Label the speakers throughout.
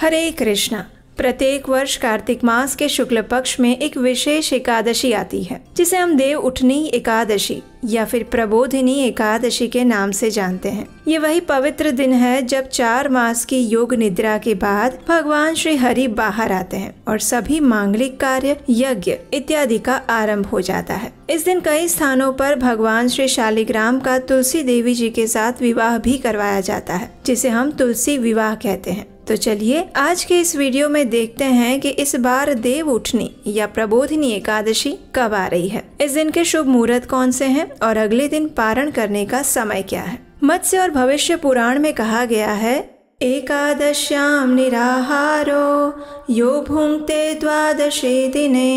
Speaker 1: हरे कृष्णा प्रत्येक वर्ष कार्तिक मास के शुक्ल पक्ष में एक विशेष एकादशी आती है जिसे हम देव उठनी एकादशी या फिर प्रबोधिनी एकादशी के नाम से जानते हैं ये वही पवित्र दिन है जब चार मास की योग निद्रा के बाद भगवान श्री हरि बाहर आते हैं और सभी मांगलिक कार्य यज्ञ इत्यादि का आरंभ हो जाता है इस दिन कई स्थानों पर भगवान श्री शालिग्राम का तुलसी देवी जी के साथ विवाह भी करवाया जाता है जिसे हम तुलसी विवाह कहते हैं तो चलिए आज के इस वीडियो में देखते हैं कि इस बार देव उठनी या प्रबोधनी एकादशी कब आ रही है इस दिन के शुभ मुहूर्त कौन से हैं और अगले दिन पारण करने का समय क्या है मत्स्य और भविष्य पुराण में कहा गया है एकादश्याम निराहारो यो भूंगते द्वादशे दिने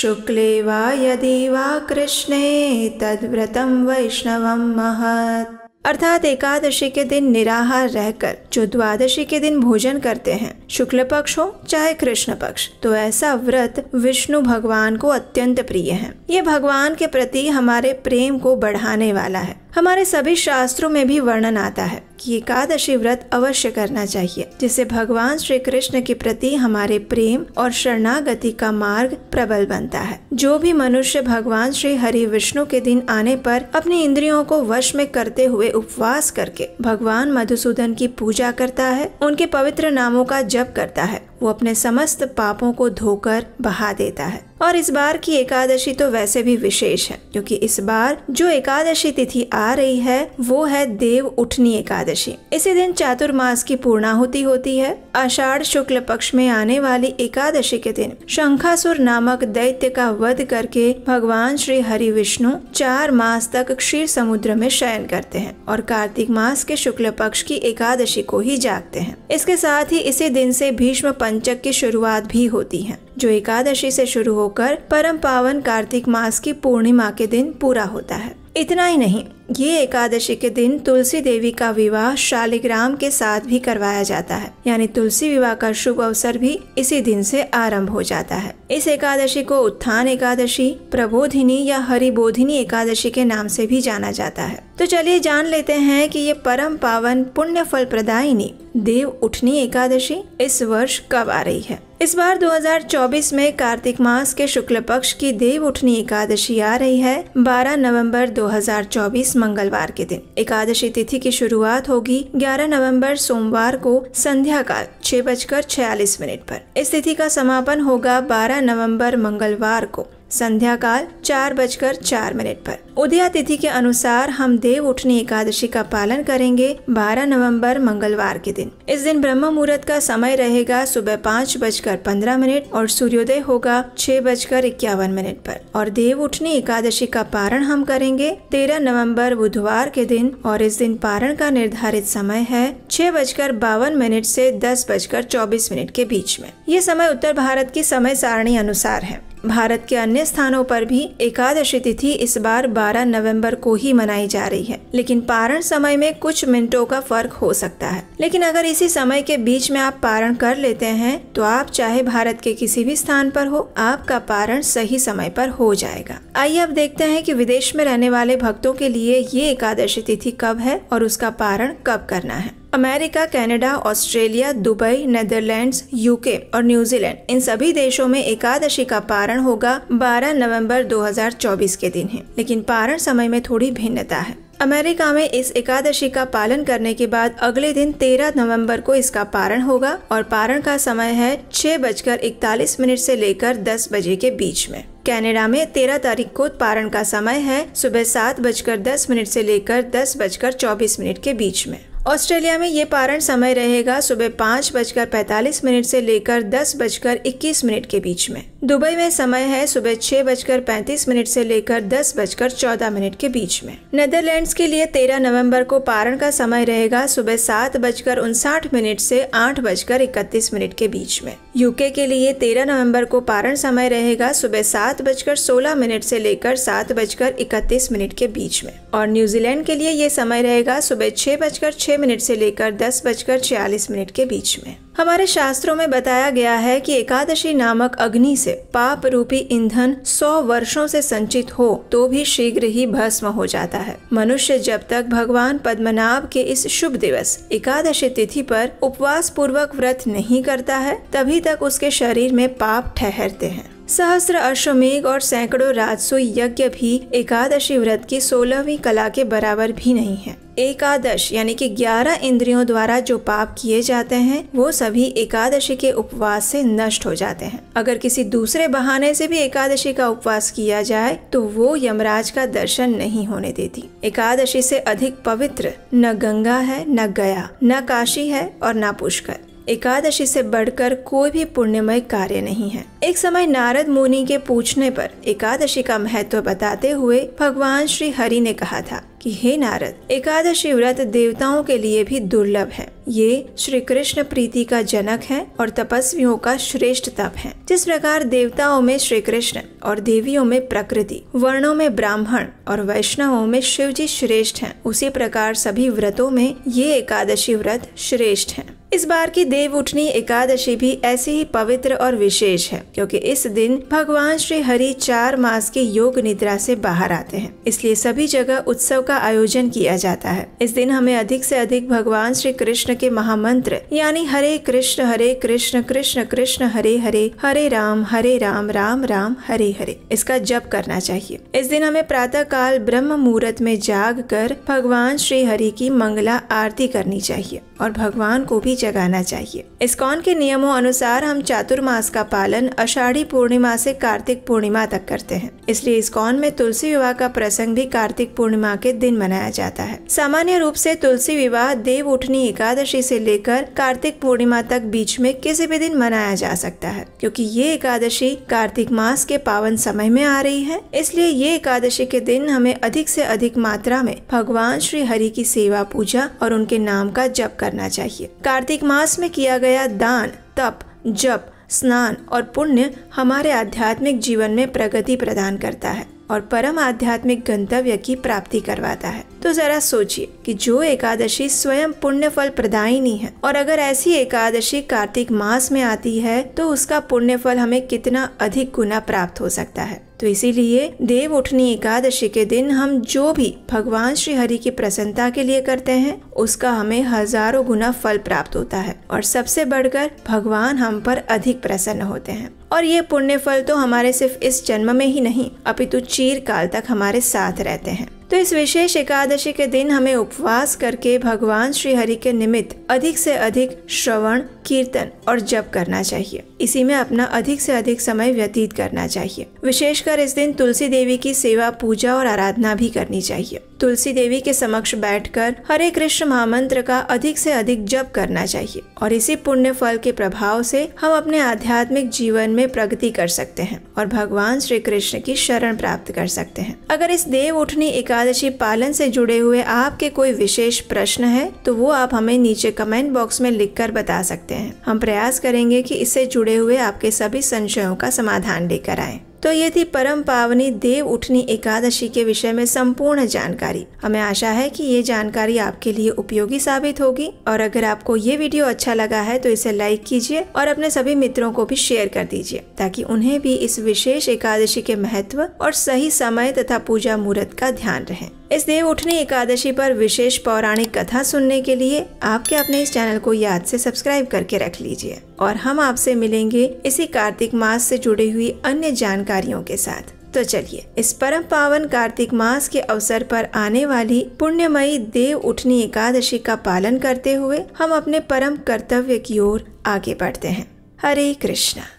Speaker 1: शुक्ले वा यदि वा कृष्णे व्रतम वैष्णव महत अर्थात एकादशी के दिन निराहार रहकर जो द्वादशी के दिन भोजन करते हैं शुक्ल पक्ष हो चाहे कृष्ण पक्ष तो ऐसा व्रत विष्णु भगवान को अत्यंत प्रिय है ये भगवान के प्रति हमारे प्रेम को बढ़ाने वाला है हमारे सभी शास्त्रों में भी वर्णन आता है कि एकादशी व्रत अवश्य करना चाहिए जिससे भगवान श्री कृष्ण के प्रति हमारे प्रेम और शरणागति का मार्ग प्रबल बनता है जो भी मनुष्य भगवान श्री हरि विष्णु के दिन आने पर अपनी इंद्रियों को वश में करते हुए उपवास करके भगवान मधुसूदन की पूजा करता है उनके पवित्र नामों का जप करता है वो अपने समस्त पापों को धोकर बहा देता है और इस बार की एकादशी तो वैसे भी विशेष है क्योंकि इस बार जो एकादशी तिथि आ रही है वो है देव उठनी एकादशी इसी दिन चातुर्मास की पूर्णाहुति होती है आषाढ़ शुक्ल पक्ष में आने वाली एकादशी के दिन शंखासुर नामक दैत्य का वध करके भगवान श्री हरि विष्णु चार मास तक क्षीर समुद्र में शयन करते हैं और कार्तिक मास के शुक्ल पक्ष की एकादशी को ही जागते हैं इसके साथ ही इसी दिन से भीष्म पंचक की शुरुआत भी होती है जो एकादशी से शुरू होकर परम पावन कार्तिक मास की पूर्णिमा के दिन पूरा होता है इतना ही नहीं ये एकादशी के दिन तुलसी देवी का विवाह शालिग्राम के साथ भी करवाया जाता है यानी तुलसी विवाह का शुभ अवसर भी इसी दिन से आरंभ हो जाता है इस एकादशी को उत्थान एकादशी प्रबोधिनी या हरिबोधिनी एकादशी के नाम से भी जाना जाता है तो चलिए जान लेते हैं कि ये परम पावन पुण्य फल प्रदायिनी देव उठनी एकादशी इस वर्ष कब आ रही है इस बार 2024 में कार्तिक मास के शुक्ल पक्ष की देव उठनी एकादशी आ रही है 12 नवंबर 2024 मंगलवार के दिन एकादशी तिथि की शुरुआत होगी 11 नवंबर सोमवार को संध्या काल छह बजकर छियालीस मिनट पर इस तिथि का समापन होगा 12 नवंबर मंगलवार को संध्या काल चार बजकर चार मिनट पर उदया तिथि के अनुसार हम देव उठनी एकादशी का पालन करेंगे 12 नवंबर मंगलवार के दिन इस दिन ब्रह्म मुहूर्त का समय रहेगा सुबह पाँच बजकर पंद्रह मिनट और सूर्योदय होगा छह बजकर इक्यावन मिनट पर और देव उठनी एकादशी का पारण हम करेंगे 13 नवंबर बुधवार के दिन और इस दिन पारण का निर्धारित समय है छह बजकर बावन मिनट ऐसी दस बजकर चौबीस मिनट के बीच में ये समय उत्तर भारत की समय सारणी अनुसार है भारत के अन्य स्थानों पर भी एकादशी तिथि इस बार 12 नवंबर को ही मनाई जा रही है लेकिन पारण समय में कुछ मिनटों का फर्क हो सकता है लेकिन अगर इसी समय के बीच में आप पारण कर लेते हैं तो आप चाहे भारत के किसी भी स्थान पर हो आपका पारण सही समय पर हो जाएगा आइए अब देखते हैं कि विदेश में रहने वाले भक्तों के लिए ये एकादशी तिथि कब है और उसका पारण कब करना है America Canada, Australia Dubai Netherlands UK और न्यूजीलैंड इन सभी देशों में एकादशी का पारण होगा 12 नवंबर 2024 के दिन है लेकिन पारण समय में थोड़ी भिन्नता है अमेरिका में इस एकादशी का पालन करने के बाद अगले दिन 13 नवंबर को इसका पारण होगा और पारण का समय है छह बजकर इकतालीस मिनट से लेकर दस बजे के बीच में कनाडा में 13 तारीख को पारण का समय है सुबह सात बजकर दस मिनट से लेकर दस बजकर चौबीस मिनट के बीच में ऑस्ट्रेलिया में ये पारण समय रहेगा सुबह पाँच बजकर पैंतालीस मिनट से लेकर दस बजकर इक्कीस मिनट के बीच में दुबई में समय है सुबह छह बजकर पैंतीस मिनट से लेकर दस बजकर चौदह मिनट के बीच में नेदरलैंड्स के लिए तेरह नवंबर को पारण का समय रहेगा सुबह सात बजकर उनसाठ मिनट से आठ बजकर इकतीस मिनट के बीच में यूके के लिए तेरह नवंबर को पारण समय रहेगा सुबह सात बजकर सोलह मिनट से लेकर सात बजकर इकतीस मिनट के बीच में और न्यूजीलैंड के लिए ये समय रहेगा सुबह छह बजकर छह मिनट से लेकर दस बजकर छियालीस मिनट के बीच में हमारे शास्त्रों में बताया गया है कि एकादशी नामक अग्नि से पाप रूपी ईंधन सौ वर्षों से संचित हो तो भी शीघ्र ही भस्म हो जाता है मनुष्य जब तक भगवान पद्मनाभ के इस शुभ दिवस एकादशी तिथि पर उपवास पूर्वक व्रत नहीं करता है तभी तक उसके शरीर में पाप ठहरते हैं सहस्र अश्वमेघ और सैकड़ों राजसोई यज्ञ भी एकादशी व्रत की सोलहवीं कला के बराबर भी नहीं है एकादश यानी कि ग्यारह इंद्रियों द्वारा जो पाप किए जाते हैं वो सभी एकादशी के उपवास से नष्ट हो जाते हैं अगर किसी दूसरे बहाने से भी एकादशी का उपवास किया जाए तो वो यमराज का दर्शन नहीं होने देती एकादशी से अधिक पवित्र न गंगा है न गया न काशी है और न पुष्कर एकादशी से बढ़कर कोई भी पुण्यमय कार्य नहीं है एक समय नारद मुनि के पूछने पर एकादशी का महत्व बताते हुए भगवान श्री हरि ने कहा था कि हे नारद एकादशी व्रत देवताओं के लिए भी दुर्लभ है ये श्री कृष्ण प्रीति का जनक है और तपस्वियों का श्रेष्ठ तप है जिस प्रकार देवताओं में श्री कृष्ण और देवियों में प्रकृति वर्णों में ब्राह्मण और वैष्णवों में शिव जी श्रेष्ठ है उसी प्रकार सभी व्रतों में ये एकादशी व्रत श्रेष्ठ है इस बार की देव उठनी एकादशी भी ऐसी ही पवित्र और विशेष है क्योंकि इस दिन भगवान श्री हरि चार मास के योग निद्रा से बाहर आते हैं इसलिए सभी जगह उत्सव का आयोजन किया जाता है इस दिन हमें अधिक से अधिक भगवान श्री कृष्ण के महामंत्र यानी हरे कृष्ण हरे कृष्ण कृष्ण कृष्ण हरे हरे हरे राम हरे राम राम राम हरे हरे इसका जप करना चाहिए इस दिन हमें प्रातः काल ब्रह्म मुहूर्त में जाग कर भगवान श्री हरि की मंगला आरती करनी चाहिए और भगवान को भी जगाना चाहिए इस्कॉन के नियमों अनुसार हम चातुर्मास का पालन अषाढ़ी पूर्णिमा से कार्तिक पूर्णिमा तक करते हैं इसलिए इस्कॉन में तुलसी विवाह का प्रसंग भी कार्तिक पूर्णिमा के दिन मनाया जाता है सामान्य रूप से तुलसी विवाह देव उठनी एकादशी से लेकर कार्तिक पूर्णिमा तक बीच में किसी भी दिन मनाया जा सकता है क्योंकि ये एकादशी कार्तिक मास के पावन समय में आ रही है इसलिए ये एकादशी के दिन हमें अधिक से अधिक मात्रा में भगवान श्री हरि की सेवा पूजा और उनके नाम का जप करना चाहिए कार्तिक कार्तिक मास में किया गया दान तप जप स्नान और पुण्य हमारे आध्यात्मिक जीवन में प्रगति प्रदान करता है और परम आध्यात्मिक गंतव्य की प्राप्ति करवाता है तो जरा सोचिए कि जो एकादशी स्वयं पुण्य फल प्रदायिनी है और अगर ऐसी एकादशी कार्तिक मास में आती है तो उसका पुण्य फल हमें कितना अधिक गुना प्राप्त हो सकता है तो इसीलिए देव उठनी एकादशी के दिन हम जो भी भगवान श्री हरि की प्रसन्नता के लिए करते हैं उसका हमें हजारों गुना फल प्राप्त होता है और सबसे बढ़कर भगवान हम पर अधिक प्रसन्न होते हैं और ये पुण्य फल तो हमारे सिर्फ इस जन्म में ही नहीं अपितु चीर काल तक हमारे साथ रहते हैं तो इस विशेष एकादशी के दिन हमें उपवास करके भगवान श्री हरि के निमित्त अधिक से अधिक श्रवण कीर्तन और जप करना चाहिए इसी में अपना अधिक से अधिक समय व्यतीत करना चाहिए विशेषकर इस दिन तुलसी देवी की सेवा पूजा और आराधना भी करनी चाहिए तुलसी देवी के समक्ष बैठकर हरे कृष्ण महामंत्र का अधिक से अधिक जप करना चाहिए और इसी पुण्य फल के प्रभाव से हम अपने आध्यात्मिक जीवन में प्रगति कर सकते हैं और भगवान श्री कृष्ण की शरण प्राप्त कर सकते हैं अगर इस देव उठनी एक एकादशी पालन से जुड़े हुए आपके कोई विशेष प्रश्न है तो वो आप हमें नीचे कमेंट बॉक्स में लिखकर बता सकते हैं हम प्रयास करेंगे कि इससे जुड़े हुए आपके सभी संशयों का समाधान लेकर आए तो ये थी परम पावनी देव उठनी एकादशी के विषय में संपूर्ण जानकारी हमें आशा है कि ये जानकारी आपके लिए उपयोगी साबित होगी और अगर आपको ये वीडियो अच्छा लगा है तो इसे लाइक कीजिए और अपने सभी मित्रों को भी शेयर कर दीजिए ताकि उन्हें भी इस विशेष एकादशी के महत्व और सही समय तथा पूजा मुहूर्त का ध्यान रहे इस देव उठनी एकादशी पर विशेष पौराणिक कथा सुनने के लिए आपके अपने इस चैनल को याद से सब्सक्राइब करके रख लीजिए और हम आपसे मिलेंगे इसी कार्तिक मास से जुड़ी हुई अन्य जानकारियों के साथ तो चलिए इस परम पावन कार्तिक मास के अवसर पर आने वाली पुण्यमयी देव उठनी एकादशी का पालन करते हुए हम अपने परम कर्तव्य की ओर आगे बढ़ते हैं हरे कृष्णा